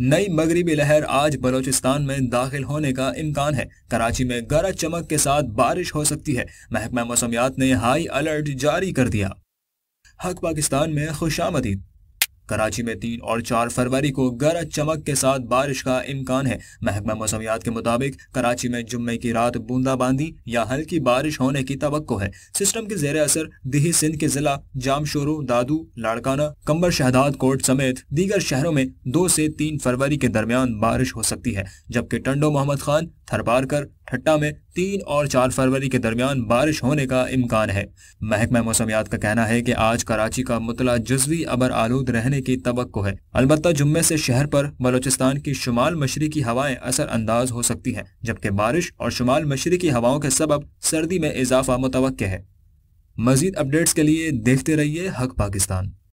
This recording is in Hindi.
नई मगरबी लहर आज बलोचिस्तान में दाखिल होने का इम्कान है कराची में गरज चमक के साथ बारिश हो सकती है महकमा मौसमियात ने हाई अलर्ट जारी कर दिया हक पाकिस्तान में खुशामदीद कराची में तीन और चार फरवरी को गरज चमक के साथ बारिश का इम्कान है महकमा मौसमियात के मुताबिक कराची में जुम्मे की रात बूंदाबांदी या हल्की बारिश होने की तो है सिस्टम के जेर असर दिही सिंध के जिला जामशोरू दादू लाड़काना कंबर शहदाद कोट समेत दीगर शहरों में दो से तीन फरवरी के दरमियान बारिश हो सकती है जबकि टंडो मोहम्मद खान थरपारकर ठट्टा में तीन और चार फरवरी के दरमियान बारिश होने का इम्कान है महकमा मौसमियात का कहना है कि आज कराची का मुतला जजवी अबर आलूद रहने की तो है अलबत् जुम्मे से शहर पर बलोचिस्तान की शुमाल मशरकी हवाएं असरअंदाज हो सकती हैं जबकि बारिश और शुमाल मशरकी हवाओं के सबब सर्दी में इजाफा मुतव है मजीद अपडेट्स के लिए देखते रहिए हक पाकिस्तान